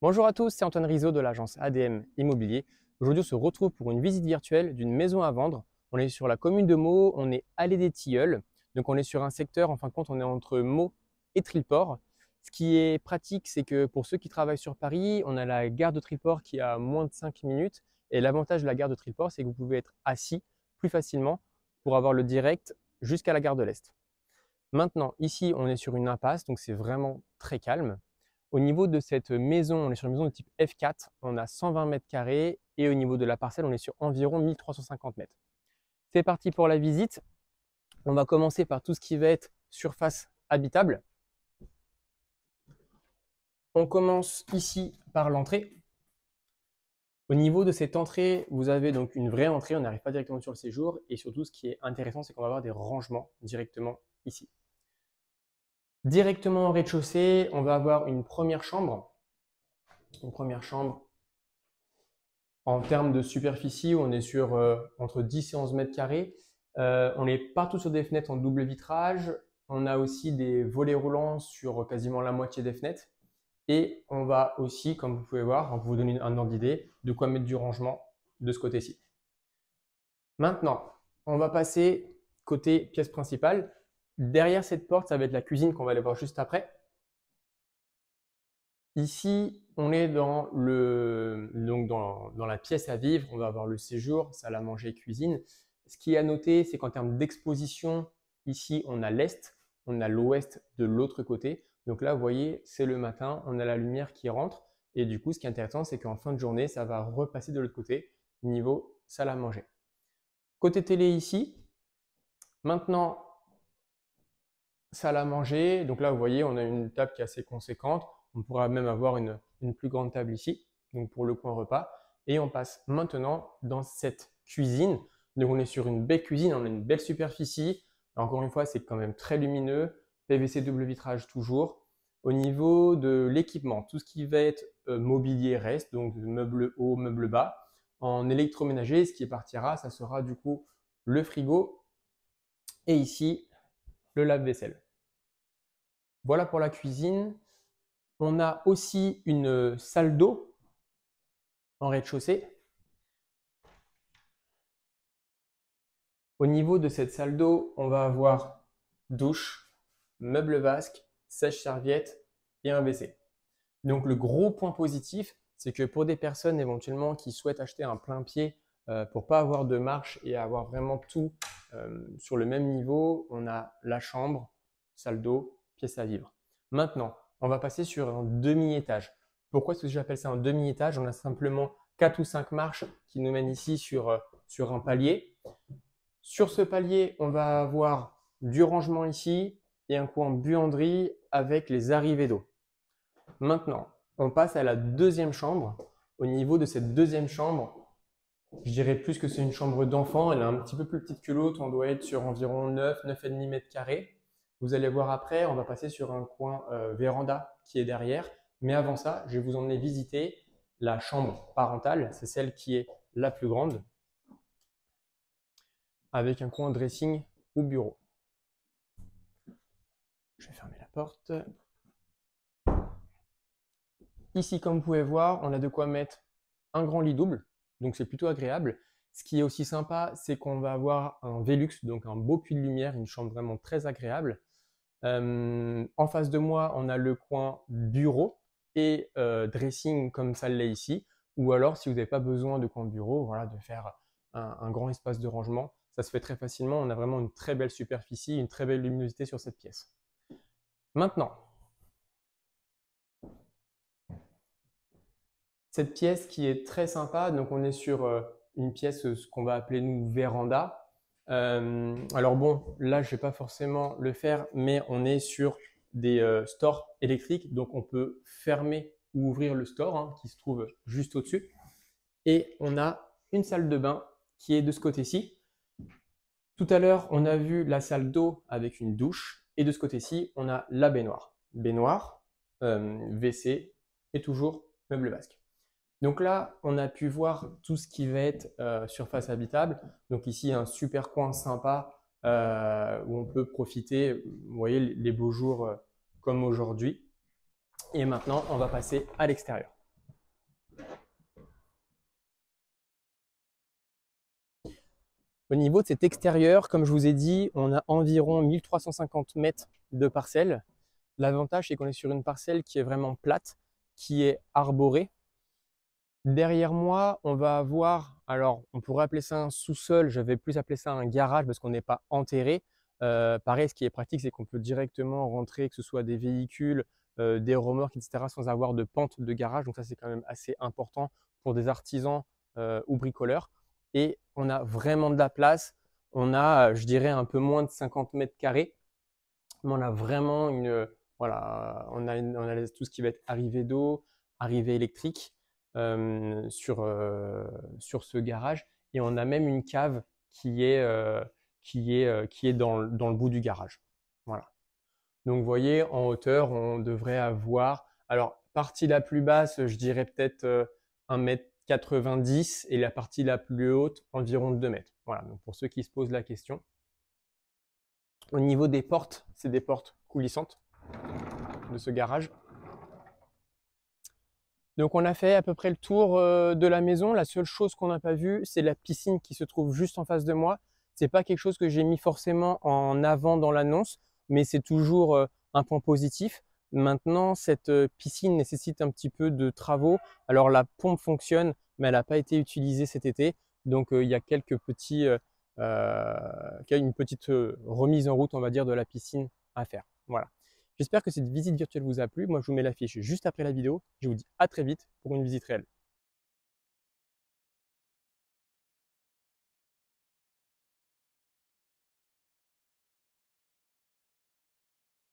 Bonjour à tous, c'est Antoine Rizzo de l'agence ADM Immobilier. Aujourd'hui, on se retrouve pour une visite virtuelle d'une maison à vendre. On est sur la commune de Meaux, on est allée des Tilleuls. Donc on est sur un secteur, en fin de compte, on est entre Meaux et Triport. Ce qui est pratique, c'est que pour ceux qui travaillent sur Paris, on a la gare de Triport qui a moins de 5 minutes. Et l'avantage de la gare de Triport, c'est que vous pouvez être assis plus facilement pour avoir le direct jusqu'à la gare de l'Est. Maintenant, ici, on est sur une impasse, donc c'est vraiment très calme. Au niveau de cette maison, on est sur une maison de type F4, on a 120 mètres carrés et au niveau de la parcelle, on est sur environ 1350 mètres. C'est parti pour la visite. On va commencer par tout ce qui va être surface habitable. On commence ici par l'entrée. Au niveau de cette entrée, vous avez donc une vraie entrée, on n'arrive pas directement sur le séjour. Et surtout, ce qui est intéressant, c'est qu'on va avoir des rangements directement ici. Directement au rez-de-chaussée, on va avoir une première chambre. Une première chambre en termes de superficie, on est sur euh, entre 10 et 11 mètres carrés. Euh, on est partout sur des fenêtres en double vitrage. On a aussi des volets roulants sur quasiment la moitié des fenêtres. Et on va aussi, comme vous pouvez voir, vous donner un ordre d'idée de quoi mettre du rangement de ce côté-ci. Maintenant, on va passer côté pièce principale. Derrière cette porte, ça va être la cuisine qu'on va aller voir juste après. Ici, on est dans, le, donc dans, la pièce à vivre, on va avoir le séjour, salle à manger, cuisine. Ce qui est à noter, c'est qu'en termes d'exposition, ici, on a l'est, on a l'ouest de l'autre côté. Donc là, vous voyez, c'est le matin, on a la lumière qui rentre. Et du coup, ce qui est intéressant, c'est qu'en fin de journée, ça va repasser de l'autre côté, niveau salle à manger. Côté télé ici, maintenant, salle à manger. Donc là, vous voyez, on a une table qui est assez conséquente. On pourra même avoir une, plus grande table ici, donc pour le coin repas. Et on passe maintenant dans cette cuisine. Donc on est sur une belle cuisine, on a une belle superficie. Encore une fois, c'est quand même très lumineux. PVC double vitrage toujours. Au niveau de l'équipement, tout ce qui va être euh, mobilier reste, donc meuble haut, meuble bas. En électroménager, ce qui partira, ça sera du coup le frigo. Et ici, le lave-vaisselle. Voilà pour la cuisine. On a aussi une salle d'eau en rez-de-chaussée. Au niveau de cette salle d'eau, on va avoir douche, meuble vasque, sèche-serviette et un WC. Donc le gros point positif, c'est que pour des personnes éventuellement qui souhaitent acheter un plein pied pour euh, pour pas avoir de marche et avoir vraiment tout euh, sur le même niveau, on a la chambre, salle d'eau, pièce à vivre. Maintenant, on va passer sur un demi-étage. Pourquoi est-ce que j'appelle ça un demi-étage On a simplement quatre ou cinq marches qui nous mènent ici sur, euh, sur un palier. Sur ce palier, on va avoir du rangement ici et un coin buanderie avec les arrivées d'eau. Maintenant, on passe à la deuxième chambre. Au niveau de cette deuxième chambre, je dirais plus que c'est une chambre d'enfant. Elle est un petit peu plus petite que l'autre. On doit être sur environ 9, 9,5 mètres carrés. Vous allez voir après, on va passer sur un coin euh, véranda qui est derrière. Mais avant ça, je vais vous emmener visiter la chambre parentale. C'est celle qui est la plus grande avec un coin dressing ou bureau. Je vais fermer la porte. Ici, comme vous pouvez voir, on a de quoi mettre un grand lit double donc c'est plutôt agréable. Ce qui est aussi sympa, c'est qu'on va avoir un Velux, donc un beau puits de lumière, une chambre vraiment très agréable. Euh, en face de moi, on a le coin bureau et euh, dressing comme ça l'est ici. Ou alors, si vous n'avez pas besoin de coin bureau, voilà, de faire un, grand espace de rangement, ça se fait très facilement. On a vraiment une très belle superficie, une très belle luminosité sur cette pièce. Maintenant, Cette pièce qui est très sympa, donc on est sur euh, une pièce, euh, ce qu'on va appeler nous véranda. Euh, alors bon, là je vais pas forcément le faire, mais on est sur des stores électriques, donc on peut fermer ou ouvrir le store hein, qui se trouve juste au-dessus. Et on a une salle de bain qui est de ce côté-ci. Tout à l'heure, on a vu la salle d'eau avec une douche, et de ce côté-ci, on a la baignoire. Baignoire, euh, WC et toujours le basque. Donc là, on a pu voir tout ce qui va être euh, surface habitable. Donc ici, un super coin sympa euh, où on peut profiter, vous voyez, les beaux jours euh, comme aujourd'hui. Et maintenant, on va passer à l'extérieur. Au niveau de cet extérieur, comme je vous ai dit, on a environ 1350 mètres de parcelle. L'avantage, c'est qu'on est sur une parcelle qui est vraiment plate, qui est arborée, Derrière moi, on va avoir, alors on pourrait appeler ça un sous-sol, je vais plus appeler ça un garage parce qu'on n'est pas enterré. Euh, pareil, ce qui est pratique, c'est qu'on peut directement rentrer, que ce soit des véhicules, euh, des remorques, etc., sans avoir de pente de garage. Donc ça, c'est quand même assez important pour des artisans euh, ou bricoleurs. Et on a vraiment de la place. On a, je dirais, un peu moins de 50 mètres carrés. Mais on a vraiment une... Voilà, on a, on a tout ce qui va être arrivée d'eau, arrivée électrique. Euh, euh, sur, ce garage. Et on a même une cave qui est, qui euh, qui est dans, le bout du garage. Voilà. Donc, vous voyez, en hauteur, on devrait avoir. Alors, partie la plus basse, je dirais peut être 1,90 1m90 et la partie la plus haute, environ 2 m. Voilà, donc pour ceux qui se posent la question. Au niveau des portes, c'est des portes coulissantes de ce garage. Donc on a fait à peu près le tour euh, de la maison. La seule chose qu'on n'a pas vue, c'est la piscine qui se trouve juste en face de moi. n'est pas quelque chose que j'ai mis forcément en avant dans l'annonce, mais c'est toujours euh, un point positif. Maintenant, cette euh, piscine nécessite un petit peu de travaux. Alors la pompe fonctionne, mais elle n'a pas été utilisée cet été. Donc il y a quelques petits, une petite remise en route, on va dire, de la piscine à faire. Voilà. J'espère que cette visite virtuelle vous a plu. Moi, je vous mets l'affiche juste après la vidéo. Je vous dis à très vite pour une visite réelle.